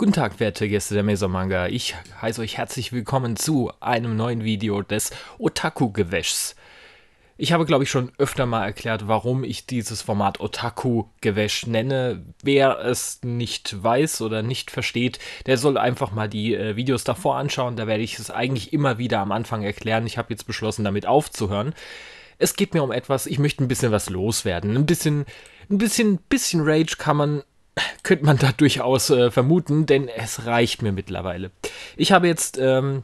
Guten Tag, werte Gäste der Mesomanga. Ich heiße euch herzlich willkommen zu einem neuen Video des Otaku-Gewäschs. Ich habe, glaube ich, schon öfter mal erklärt, warum ich dieses Format Otaku-Gewäsch nenne. Wer es nicht weiß oder nicht versteht, der soll einfach mal die äh, Videos davor anschauen. Da werde ich es eigentlich immer wieder am Anfang erklären. Ich habe jetzt beschlossen, damit aufzuhören. Es geht mir um etwas, ich möchte ein bisschen was loswerden. Ein bisschen, ein bisschen, bisschen Rage kann man könnte man da durchaus äh, vermuten, denn es reicht mir mittlerweile. Ich habe jetzt, ähm,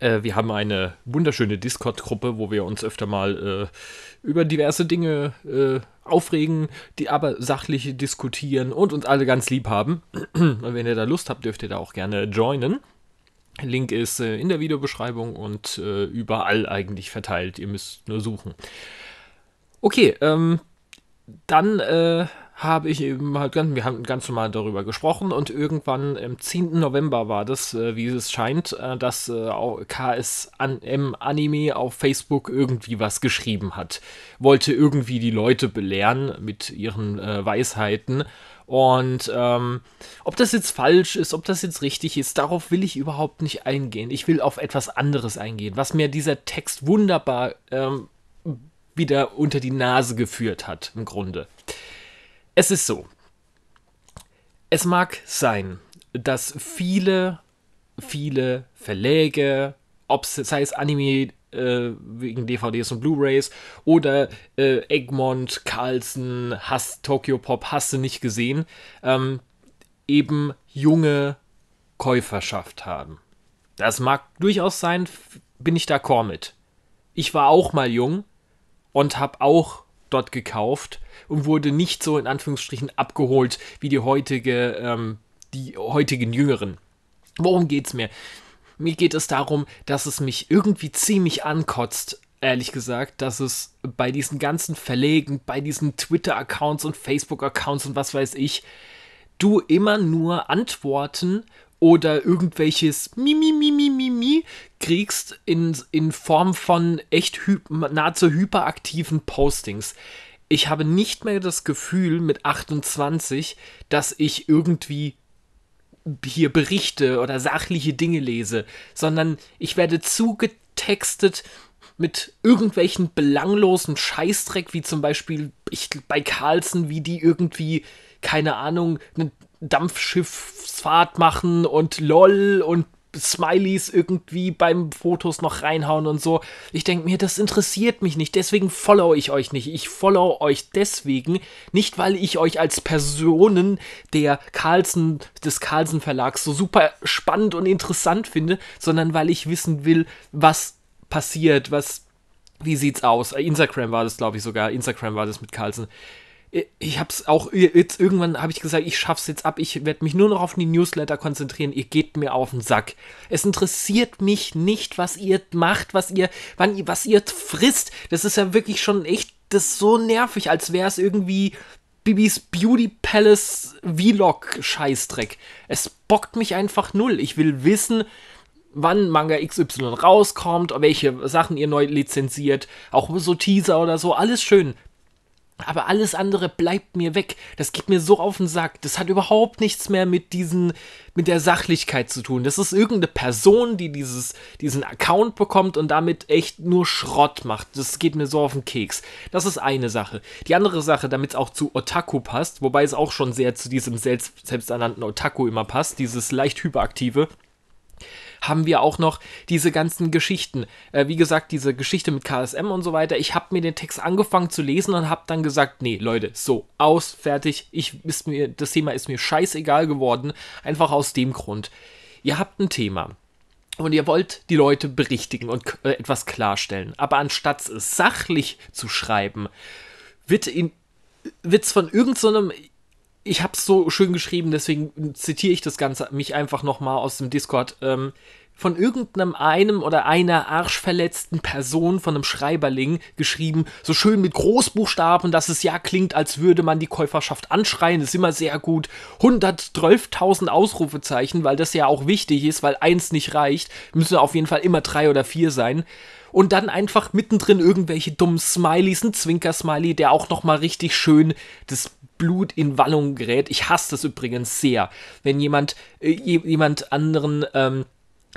äh, wir haben eine wunderschöne Discord-Gruppe, wo wir uns öfter mal äh, über diverse Dinge äh, aufregen, die aber sachlich diskutieren und uns alle ganz lieb haben. und wenn ihr da Lust habt, dürft ihr da auch gerne joinen. Link ist äh, in der Videobeschreibung und äh, überall eigentlich verteilt. Ihr müsst nur suchen. Okay, ähm, dann äh, habe ich eben halt ganz, wir haben ganz normal darüber gesprochen und irgendwann am 10. November war das, äh, wie es scheint, äh, dass äh, KSM Anime auf Facebook irgendwie was geschrieben hat. Wollte irgendwie die Leute belehren mit ihren äh, Weisheiten. Und ähm, ob das jetzt falsch ist, ob das jetzt richtig ist, darauf will ich überhaupt nicht eingehen. Ich will auf etwas anderes eingehen, was mir dieser Text wunderbar ähm, wieder unter die Nase geführt hat, im Grunde. Es ist so. Es mag sein, dass viele, viele Verläge, ob es sei es Anime äh, wegen DVDs und Blu-rays oder äh, Egmont, Carlson, Hass, Tokyo Pop, hast du nicht gesehen, ähm, eben junge Käuferschaft haben. Das mag durchaus sein, bin ich d'accord mit. Ich war auch mal jung und habe auch dort gekauft und wurde nicht so in Anführungsstrichen abgeholt wie die heutige, ähm, die heutigen Jüngeren. Worum geht's mir? Mir geht es darum, dass es mich irgendwie ziemlich ankotzt, ehrlich gesagt, dass es bei diesen ganzen Verlegen, bei diesen Twitter-Accounts und Facebook-Accounts und was weiß ich, du immer nur Antworten oder irgendwelches Mimi, Mimi, Mimi kriegst in, in Form von echt hy nahezu hyperaktiven Postings. Ich habe nicht mehr das Gefühl mit 28, dass ich irgendwie hier Berichte oder sachliche Dinge lese, sondern ich werde zugetextet mit irgendwelchen belanglosen Scheißdreck, wie zum Beispiel ich, bei Carlsen, wie die irgendwie, keine Ahnung, einen Dampfschifffahrt machen und LOL und Smileys irgendwie beim Fotos noch reinhauen und so. Ich denke mir, das interessiert mich nicht, deswegen follow ich euch nicht. Ich follow euch deswegen, nicht weil ich euch als Personen der Carlsen, des Carlsen Verlags so super spannend und interessant finde, sondern weil ich wissen will, was passiert, was, wie sieht's aus. Instagram war das, glaube ich sogar. Instagram war das mit Carlsen ich hab's auch jetzt irgendwann habe ich gesagt, ich schaff's jetzt ab, ich werde mich nur noch auf die Newsletter konzentrieren. Ihr geht mir auf den Sack. Es interessiert mich nicht, was ihr macht, was ihr wann was ihr frisst. Das ist ja wirklich schon echt das ist so nervig, als wäre es irgendwie Bibis Beauty Palace Vlog Scheißdreck. Es bockt mich einfach null. Ich will wissen, wann Manga XY rauskommt, welche Sachen ihr neu lizenziert, auch so Teaser oder so, alles schön. Aber alles andere bleibt mir weg. Das geht mir so auf den Sack. Das hat überhaupt nichts mehr mit diesen, mit der Sachlichkeit zu tun. Das ist irgendeine Person, die dieses, diesen Account bekommt und damit echt nur Schrott macht. Das geht mir so auf den Keks. Das ist eine Sache. Die andere Sache, damit es auch zu Otaku passt, wobei es auch schon sehr zu diesem selbst, selbsternannten Otaku immer passt, dieses leicht hyperaktive haben wir auch noch diese ganzen Geschichten. Äh, wie gesagt, diese Geschichte mit KSM und so weiter. Ich habe mir den Text angefangen zu lesen und habe dann gesagt, nee, Leute, so, aus, fertig. Ich, ist mir, das Thema ist mir scheißegal geworden. Einfach aus dem Grund. Ihr habt ein Thema. Und ihr wollt die Leute berichtigen und äh, etwas klarstellen. Aber anstatt es sachlich zu schreiben, wird es von irgendeinem so ich habe es so schön geschrieben, deswegen zitiere ich das Ganze mich einfach nochmal aus dem Discord. Ähm, von irgendeinem einem oder einer arschverletzten Person von einem Schreiberling geschrieben, so schön mit Großbuchstaben, dass es ja klingt, als würde man die Käuferschaft anschreien, ist immer sehr gut. 112.000 Ausrufezeichen, weil das ja auch wichtig ist, weil eins nicht reicht, müssen auf jeden Fall immer drei oder vier sein und dann einfach mittendrin irgendwelche dummen Smileys, ein Zwinker-Smiley, der auch nochmal richtig schön das Blut in Wallung gerät. Ich hasse das übrigens sehr, wenn jemand äh, jemand anderen ähm,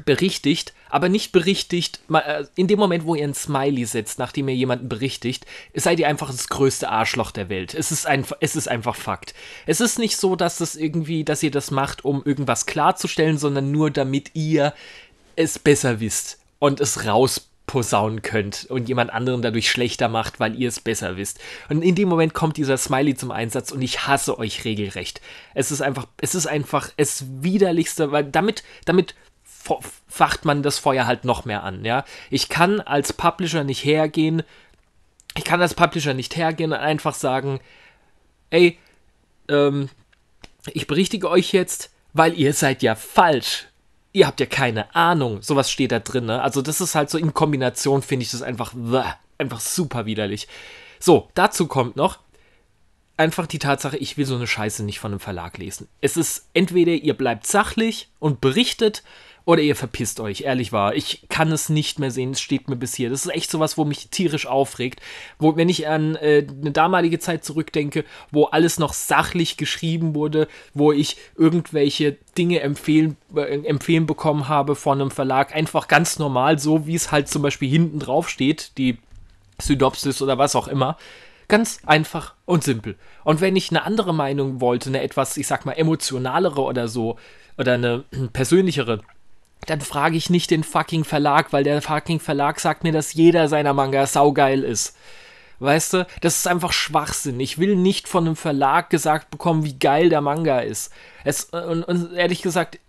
berichtigt, aber nicht berichtigt, äh, in dem Moment, wo ihr ein Smiley setzt, nachdem ihr jemanden berichtigt, seid ihr einfach das größte Arschloch der Welt. Es ist, ein, es ist einfach Fakt. Es ist nicht so, dass es irgendwie, dass ihr das macht, um irgendwas klarzustellen, sondern nur damit ihr es besser wisst und es raus posaunen könnt und jemand anderen dadurch schlechter macht, weil ihr es besser wisst. Und in dem Moment kommt dieser Smiley zum Einsatz und ich hasse euch regelrecht. Es ist einfach, es ist einfach, das widerlichste, weil damit, damit facht man das Feuer halt noch mehr an, ja. Ich kann als Publisher nicht hergehen, ich kann als Publisher nicht hergehen und einfach sagen, ey, ähm, ich berichtige euch jetzt, weil ihr seid ja falsch ihr habt ja keine Ahnung, sowas steht da drin. Ne? Also das ist halt so in Kombination, finde ich das einfach, einfach super widerlich. So, dazu kommt noch, einfach die Tatsache, ich will so eine Scheiße nicht von einem Verlag lesen. Es ist entweder ihr bleibt sachlich und berichtet, oder ihr verpisst euch, ehrlich wahr. Ich kann es nicht mehr sehen, es steht mir bis hier. Das ist echt sowas, wo mich tierisch aufregt. Wo, wenn ich an äh, eine damalige Zeit zurückdenke, wo alles noch sachlich geschrieben wurde, wo ich irgendwelche Dinge empfehlen, äh, empfehlen bekommen habe von einem Verlag, einfach ganz normal, so wie es halt zum Beispiel hinten drauf steht, die Synopsis oder was auch immer. Ganz einfach und simpel. Und wenn ich eine andere Meinung wollte, eine etwas, ich sag mal, emotionalere oder so, oder eine persönlichere, dann frage ich nicht den fucking Verlag, weil der fucking Verlag sagt mir, dass jeder seiner Manga saugeil ist. Weißt du, das ist einfach Schwachsinn. Ich will nicht von einem Verlag gesagt bekommen, wie geil der Manga ist. Es, äh, und, und ehrlich gesagt,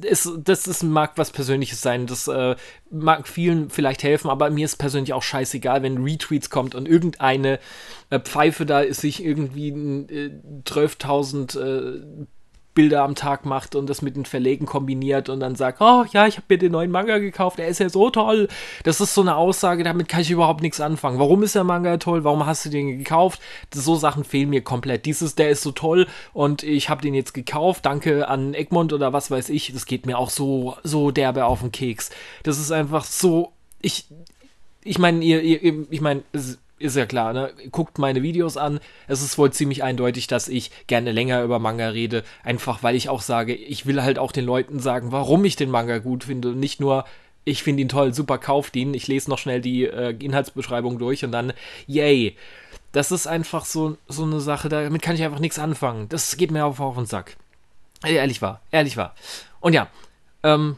ist, das ist, mag was Persönliches sein, das äh, mag vielen vielleicht helfen, aber mir ist persönlich auch scheißegal, wenn Retweets kommt und irgendeine äh, Pfeife da ist sich irgendwie äh, 12.000 Bilder am Tag macht und das mit den Verlegen kombiniert und dann sagt, oh ja, ich habe mir den neuen Manga gekauft, der ist ja so toll. Das ist so eine Aussage, damit kann ich überhaupt nichts anfangen. Warum ist der Manga toll? Warum hast du den gekauft? Das, so Sachen fehlen mir komplett. Dieses, der ist so toll und ich habe den jetzt gekauft. Danke an Egmont oder was weiß ich. Das geht mir auch so, so derbe auf den Keks. Das ist einfach so, ich, ich meine, ihr, ihr, ich meine, ist ja klar, ne? Guckt meine Videos an. Es ist wohl ziemlich eindeutig, dass ich gerne länger über Manga rede. Einfach weil ich auch sage, ich will halt auch den Leuten sagen, warum ich den Manga gut finde. Nicht nur, ich finde ihn toll, super, kauft ihn. Ich lese noch schnell die äh, Inhaltsbeschreibung durch und dann, yay. Das ist einfach so, so eine Sache, damit kann ich einfach nichts anfangen. Das geht mir auf, den Sack. Ehrlich wahr, ehrlich wahr. Und ja, ähm,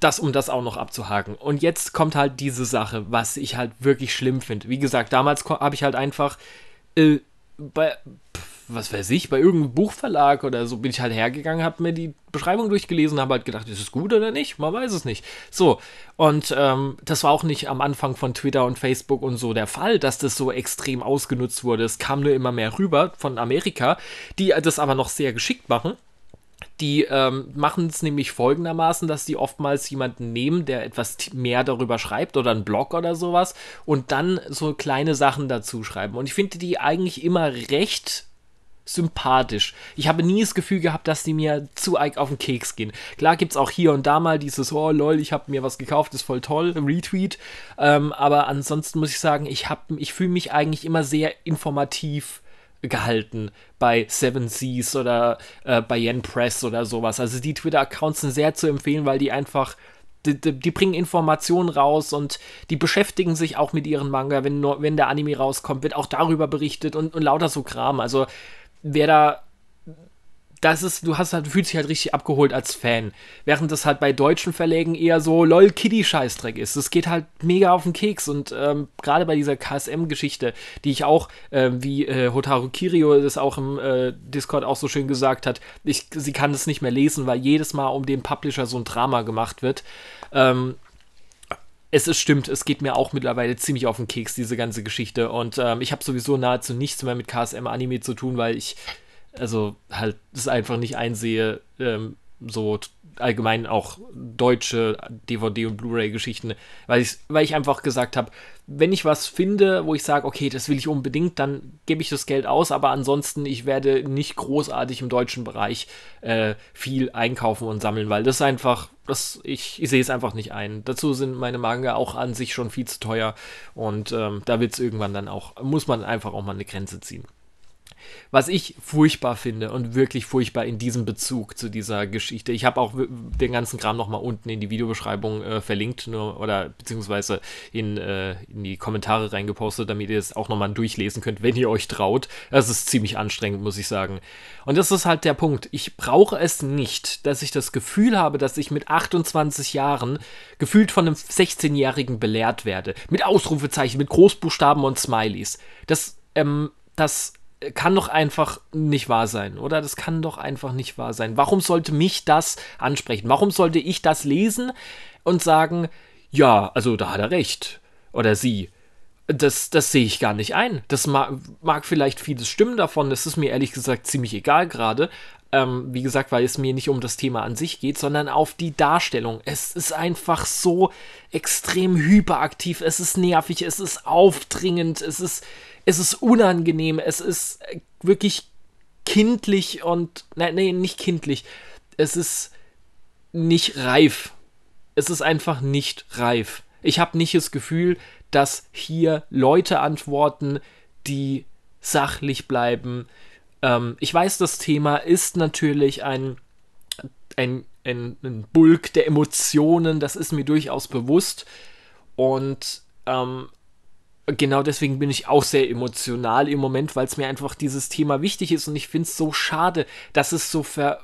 das, um das auch noch abzuhaken. Und jetzt kommt halt diese Sache, was ich halt wirklich schlimm finde. Wie gesagt, damals habe ich halt einfach äh, bei, was weiß ich, bei irgendeinem Buchverlag oder so bin ich halt hergegangen, habe mir die Beschreibung durchgelesen, habe halt gedacht, ist es gut oder nicht? Man weiß es nicht. So, und ähm, das war auch nicht am Anfang von Twitter und Facebook und so der Fall, dass das so extrem ausgenutzt wurde. Es kam nur immer mehr rüber von Amerika, die das aber noch sehr geschickt machen. Die ähm, machen es nämlich folgendermaßen, dass die oftmals jemanden nehmen, der etwas mehr darüber schreibt oder einen Blog oder sowas und dann so kleine Sachen dazu schreiben. Und ich finde die eigentlich immer recht sympathisch. Ich habe nie das Gefühl gehabt, dass die mir zu arg auf den Keks gehen. Klar gibt es auch hier und da mal dieses, oh lol, ich habe mir was gekauft, ist voll toll, Retweet. Ähm, aber ansonsten muss ich sagen, ich, ich fühle mich eigentlich immer sehr informativ gehalten bei Seven Seas oder äh, bei Yen Press oder sowas. Also die Twitter-Accounts sind sehr zu empfehlen, weil die einfach die, die, die, bringen Informationen raus und die beschäftigen sich auch mit ihren Manga. Wenn, wenn der Anime rauskommt, wird auch darüber berichtet und, und lauter so Kram. Also wer da das ist, du hast halt, fühlst dich halt richtig abgeholt als Fan. Während das halt bei deutschen Verlägen eher so lol kiddy scheißdreck ist. Das geht halt mega auf den Keks und ähm, gerade bei dieser KSM-Geschichte, die ich auch, äh, wie äh, Hotaru Kirio das auch im äh, Discord auch so schön gesagt hat, ich, sie kann das nicht mehr lesen, weil jedes Mal um den Publisher so ein Drama gemacht wird. Ähm, es ist stimmt, es geht mir auch mittlerweile ziemlich auf den Keks, diese ganze Geschichte. Und ähm, ich habe sowieso nahezu nichts mehr mit KSM-Anime zu tun, weil ich also halt es einfach nicht einsehe, ähm, so allgemein auch deutsche DVD- und Blu-ray-Geschichten, weil ich, weil ich einfach gesagt habe, wenn ich was finde, wo ich sage, okay, das will ich unbedingt, dann gebe ich das Geld aus, aber ansonsten, ich werde nicht großartig im deutschen Bereich äh, viel einkaufen und sammeln, weil das einfach, das, ich, ich sehe es einfach nicht ein. Dazu sind meine Manga auch an sich schon viel zu teuer und ähm, da wird es irgendwann dann auch, muss man einfach auch mal eine Grenze ziehen. Was ich furchtbar finde und wirklich furchtbar in diesem Bezug zu dieser Geschichte. Ich habe auch den ganzen Kram nochmal unten in die Videobeschreibung äh, verlinkt nur, ne, oder beziehungsweise in, äh, in die Kommentare reingepostet, damit ihr es auch nochmal durchlesen könnt, wenn ihr euch traut. Das ist ziemlich anstrengend, muss ich sagen. Und das ist halt der Punkt. Ich brauche es nicht, dass ich das Gefühl habe, dass ich mit 28 Jahren gefühlt von einem 16-Jährigen belehrt werde. Mit Ausrufezeichen, mit Großbuchstaben und Smileys. Das, ähm, das kann doch einfach nicht wahr sein, oder? Das kann doch einfach nicht wahr sein. Warum sollte mich das ansprechen? Warum sollte ich das lesen und sagen, ja, also da hat er recht oder sie? Das, das sehe ich gar nicht ein. Das mag, mag vielleicht vieles stimmen davon, das ist mir ehrlich gesagt ziemlich egal gerade, ähm, wie gesagt, weil es mir nicht um das Thema an sich geht, sondern auf die Darstellung. Es ist einfach so extrem hyperaktiv, es ist nervig, es ist aufdringend, es ist, es ist unangenehm, es ist wirklich kindlich und, nein, nee, nicht kindlich, es ist nicht reif. Es ist einfach nicht reif. Ich habe nicht das Gefühl, dass hier Leute antworten, die sachlich bleiben, ähm, ich weiß, das Thema ist natürlich ein, ein, ein, ein Bulk der Emotionen, das ist mir durchaus bewusst. Und ähm, genau deswegen bin ich auch sehr emotional im Moment, weil es mir einfach dieses Thema wichtig ist und ich finde es so schade, dass es so ver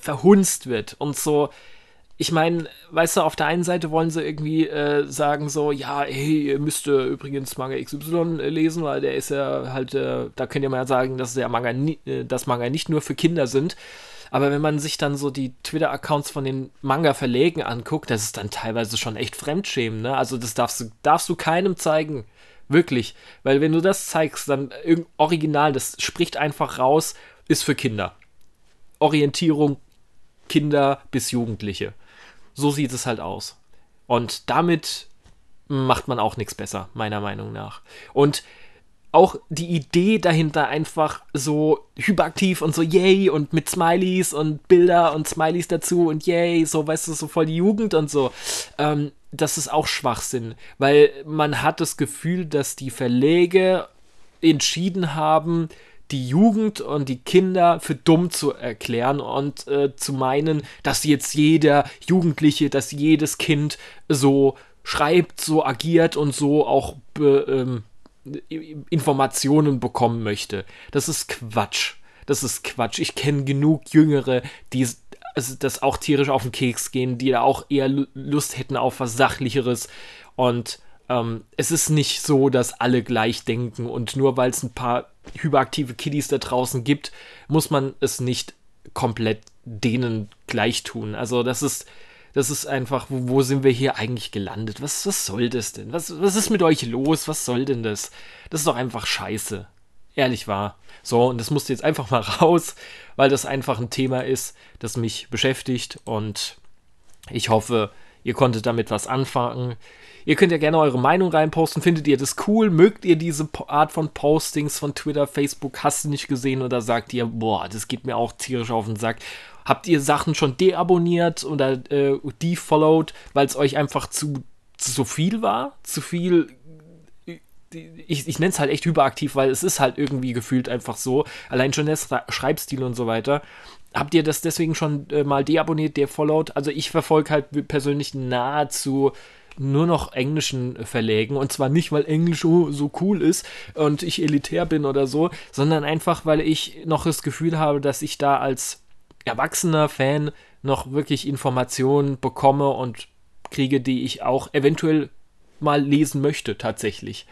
verhunzt wird und so ich meine, weißt du, auf der einen Seite wollen sie irgendwie äh, sagen so, ja, hey, ihr müsst äh, übrigens Manga XY äh, lesen, weil der ist ja halt, äh, da könnt ihr mal sagen, dass der Manga, nie, äh, dass Manga nicht nur für Kinder sind. Aber wenn man sich dann so die Twitter-Accounts von den Manga-Verlegen anguckt, das ist dann teilweise schon echt Fremdschämen, ne? Also das darfst du, darfst du keinem zeigen. Wirklich. Weil wenn du das zeigst, dann irgendein Original, das spricht einfach raus, ist für Kinder. Orientierung Kinder bis Jugendliche so sieht es halt aus. Und damit macht man auch nichts besser, meiner Meinung nach. Und auch die Idee dahinter einfach so hyperaktiv und so yay und mit Smileys und Bilder und Smileys dazu und yay, so weißt du, so voll die Jugend und so. Ähm, das ist auch Schwachsinn, weil man hat das Gefühl, dass die Verlege entschieden haben, die Jugend und die Kinder für dumm zu erklären und äh, zu meinen, dass jetzt jeder Jugendliche, dass jedes Kind so schreibt, so agiert und so auch ähm, Informationen bekommen möchte. Das ist Quatsch. Das ist Quatsch. Ich kenne genug Jüngere, die also, das auch tierisch auf den Keks gehen, die da auch eher Lust hätten auf was Sachlicheres. Und ähm, es ist nicht so, dass alle gleich denken und nur weil es ein paar hyperaktive Kiddies da draußen gibt, muss man es nicht komplett denen gleich tun. Also das ist, das ist einfach, wo, wo sind wir hier eigentlich gelandet? Was, was soll das denn? Was, was ist mit euch los? Was soll denn das? Das ist doch einfach scheiße. Ehrlich wahr. So, und das musste jetzt einfach mal raus, weil das einfach ein Thema ist, das mich beschäftigt und ich hoffe, Ihr konntet damit was anfangen. Ihr könnt ja gerne eure Meinung reinposten. Findet ihr das cool? Mögt ihr diese Art von Postings von Twitter, Facebook? Hast du nicht gesehen? Oder sagt ihr, boah, das geht mir auch tierisch auf den Sack? Habt ihr Sachen schon deabonniert oder äh, defollowed, weil es euch einfach zu, zu viel war? Zu viel ich, ich nenne es halt echt hyperaktiv, weil es ist halt irgendwie gefühlt einfach so. Allein schon der Schreibstil und so weiter. Habt ihr das deswegen schon äh, mal deabonniert, der Followed? Also ich verfolge halt persönlich nahezu nur noch englischen äh, Verlägen und zwar nicht, weil Englisch oh, so cool ist und ich elitär bin oder so, sondern einfach, weil ich noch das Gefühl habe, dass ich da als erwachsener Fan noch wirklich Informationen bekomme und kriege, die ich auch eventuell mal lesen möchte tatsächlich.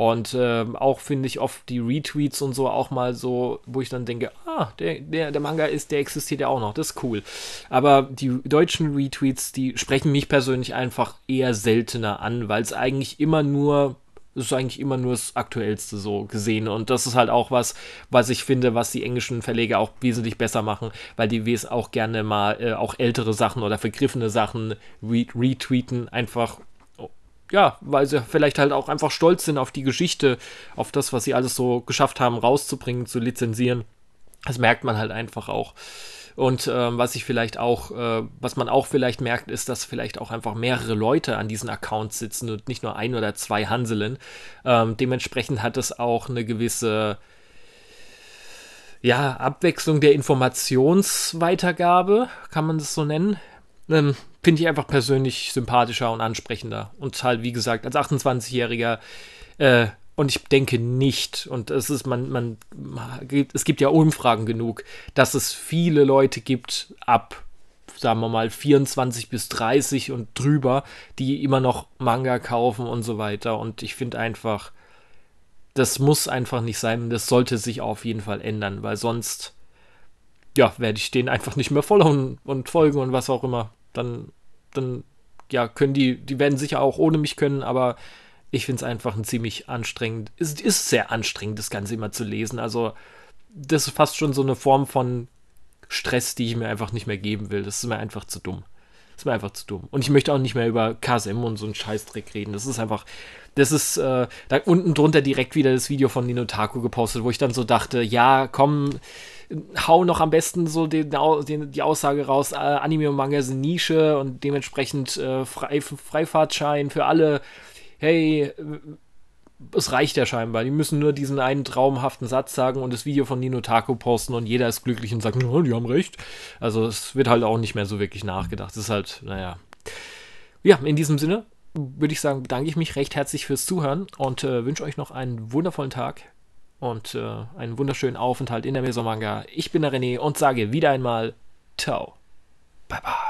Und äh, auch finde ich oft die Retweets und so auch mal so, wo ich dann denke, ah, der, der, der Manga ist, der existiert ja auch noch, das ist cool. Aber die deutschen Retweets, die sprechen mich persönlich einfach eher seltener an, weil es eigentlich immer nur es ist eigentlich immer nur das Aktuellste so gesehen. Und das ist halt auch was, was ich finde, was die englischen Verleger auch wesentlich besser machen, weil die Ws auch gerne mal äh, auch ältere Sachen oder vergriffene Sachen re retweeten, einfach ja, weil sie vielleicht halt auch einfach stolz sind auf die Geschichte, auf das, was sie alles so geschafft haben, rauszubringen, zu lizenzieren. Das merkt man halt einfach auch. Und ähm, was ich vielleicht auch, äh, was man auch vielleicht merkt, ist, dass vielleicht auch einfach mehrere Leute an diesen Accounts sitzen und nicht nur ein oder zwei Hanselen. Ähm, dementsprechend hat es auch eine gewisse ja, Abwechslung der Informationsweitergabe, kann man das so nennen. Ähm, finde ich einfach persönlich sympathischer und ansprechender. Und halt, wie gesagt, als 28-Jähriger. Äh, und ich denke nicht, und es ist, man, man, es gibt ja Umfragen genug, dass es viele Leute gibt ab, sagen wir mal, 24 bis 30 und drüber, die immer noch Manga kaufen und so weiter. Und ich finde einfach, das muss einfach nicht sein. Das sollte sich auf jeden Fall ändern, weil sonst, ja, werde ich denen einfach nicht mehr folgen und folgen und was auch immer dann, dann ja, können die, die werden sicher auch ohne mich können, aber ich finde es einfach ein ziemlich anstrengend. Es ist sehr anstrengend, das Ganze immer zu lesen. Also, das ist fast schon so eine Form von Stress, die ich mir einfach nicht mehr geben will. Das ist mir einfach zu dumm. Das ist mir einfach zu dumm. Und ich möchte auch nicht mehr über KSM und so einen Scheißdreck reden. Das ist einfach, das ist äh, da unten drunter direkt wieder das Video von Nino Taku gepostet, wo ich dann so dachte, ja, komm, hau noch am besten so den, den, die Aussage raus, äh, Anime und Manga sind Nische und dementsprechend äh, Frei, Freifahrtschein für alle. Hey, es reicht ja scheinbar. Die müssen nur diesen einen traumhaften Satz sagen und das Video von Nino Taco posten und jeder ist glücklich und sagt, die haben recht. Also es wird halt auch nicht mehr so wirklich nachgedacht. Es ist halt, naja. Ja, in diesem Sinne würde ich sagen, bedanke ich mich recht herzlich fürs Zuhören und äh, wünsche euch noch einen wundervollen Tag und äh, einen wunderschönen Aufenthalt in der Mesomanga. Ich bin der René und sage wieder einmal Ciao. Bye bye.